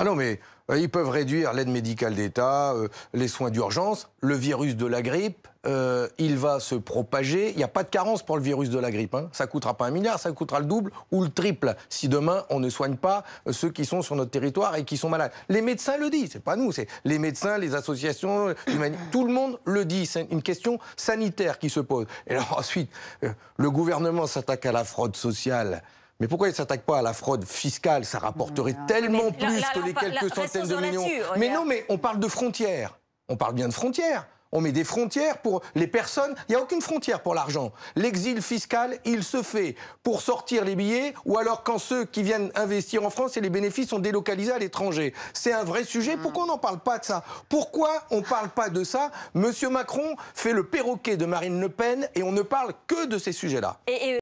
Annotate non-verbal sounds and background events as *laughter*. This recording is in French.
Ah non, mais euh, ils peuvent réduire l'aide médicale d'État, euh, les soins d'urgence, le virus de la grippe, euh, il va se propager. Il n'y a pas de carence pour le virus de la grippe. Hein. Ça ne coûtera pas un milliard, ça coûtera le double ou le triple si demain on ne soigne pas ceux qui sont sur notre territoire et qui sont malades. Les médecins le disent, c'est pas nous, c'est les médecins, les associations, tout le monde le dit. C'est une question sanitaire qui se pose. Et *laughs* ensuite, le gouvernement s'attaque à la fraude sociale. Mais pourquoi il ne s'attaquent pas à la fraude fiscale Ça rapporterait ah. tellement plus que les quelques centaines de millions. mais non, mais on parle de frontières. On parle bien de frontières. On met des frontières pour les personnes. Il n'y a aucune frontière pour l'argent. L'exil fiscal, il se fait pour sortir les billets ou alors quand ceux qui viennent investir en France et les bénéfices sont délocalisés à l'étranger. C'est un vrai sujet. Hmm. Pourquoi on n'en parle pas de ça Pourquoi on ne parle pas de ça Monsieur Macron fait le perroquet de Marine Le Pen et on ne parle que de ces sujets-là. et...